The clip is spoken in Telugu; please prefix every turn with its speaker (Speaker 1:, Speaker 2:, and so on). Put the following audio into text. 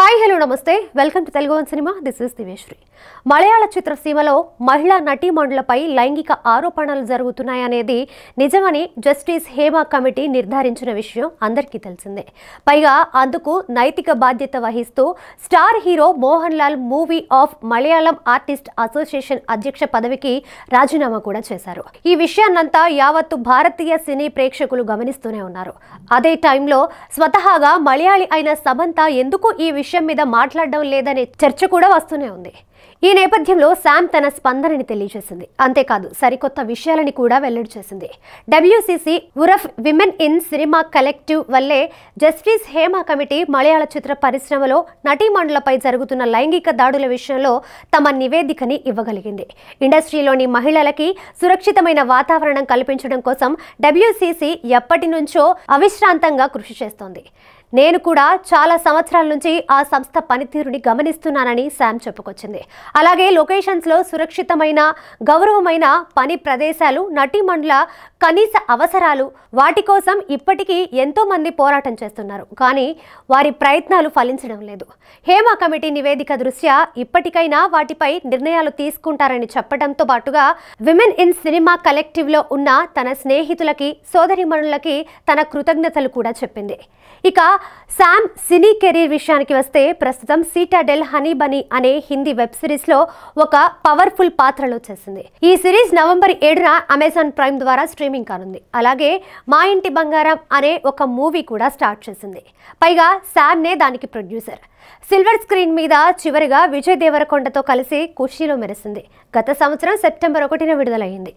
Speaker 1: హాయ్ హలో నమస్తే welcome to Telugu cinema this is Diveshri మలయాళ చిత్రసీమలో మహిళా నటీమణులపై లైంగిక ఆరోపణలు జరుగుతున్నాయనేది నిజమని జస్టిస్ హేమా కమిటీ నిర్ధారించిన విషయం అందరికీ తెలిసిందే పైగా అందుకు నైతిక బాధ్యత వహిస్తూ star hero Mohan Lal movie of Malayalam artist association అధ్యక్ష పదవికి రాజీనామా కూడా చేశారు ఈ విషయాన్నంతా యావత్తు భారతీయ సినీ ప్రేక్షకులు గమనిస్తూనే ఉన్నారు అదే టైంలో స్వతహాగా మలయాళి అయిన సమంత ఎందుకు ఈ విషయం విషయం మీద మాట్లాడడం లేదనే చర్చ కూడా వస్తూనే ఉంది ఈ నేపథ్యంలో శామ్ తన స్పందనని తెలియజేసింది అంతేకాదు సరికొత్త విషయాలని కూడా వెల్లడి చేసింది డబ్ల్యూసీసీ ఉరఫ్ విమెన్ ఇన్ సినిమా కలెక్టివ్ వల్లే జస్టిస్ హేమ కమిటీ మలయాళ చిత్ర పరిశ్రమలో నటీమణులపై జరుగుతున్న లైంగిక దాడుల విషయంలో తమ నివేదికని ఇవ్వగలిగింది ఇండస్ట్రీలోని మహిళలకి సురక్షితమైన వాతావరణం కల్పించడం కోసం డబ్ల్యూసీసీ ఎప్పటి నుంచో అవిశ్రాంతంగా కృషి చేస్తోంది నేను కూడా చాలా సంవత్సరాల నుంచి ఆ సంస్థ పనితీరుని గమనిస్తున్నానని శామ్ చెప్పుకొచ్చింది అలాగే లొకేషన్స్లో సురక్షితమైన గౌరవమైన పని ప్రదేశాలు నటీమణుల కనీస అవసరాలు వాటి కోసం ఇప్పటికీ ఎంతోమంది పోరాటం చేస్తున్నారు కానీ వారి ప్రయత్నాలు ఫలించడం లేదు హేమ కమిటీ నివేదిక దృష్ట్యా ఇప్పటికైనా వాటిపై నిర్ణయాలు తీసుకుంటారని చెప్పడంతో పాటుగా విమెన్ ఇన్ సినిమా కలెక్టివ్లో ఉన్న తన స్నేహితులకి సోదరిమణులకి తన కృతజ్ఞతలు కూడా చెప్పింది ఇక శామ్ సినీ కెరీర్ విషయానికి వస్తే ప్రస్తుతం సీటాడెల్ హనీ బనీ అనే హిందీ వెబ్ సిరీస్ లో ఒక పవర్ఫుల్ పాత్రలో చేసింది ఈ సిరీస్ నవంబర్ ఏడున అమెజాన్ ప్రైమ్ ద్వారా స్ట్రీమింగ్ కానుంది అలాగే మా ఇంటి బంగారం అనే ఒక మూవీ కూడా స్టార్ట్ చేసింది పైగా శామ్నే దానికి ప్రొడ్యూసర్ సిల్వర్ స్క్రీన్ మీద చివరిగా విజయ్ దేవరకొండతో కలిసి కుషీలో మెరిసింది గత సంవత్సరం సెప్టెంబర్ ఒకటిన విడుదలైంది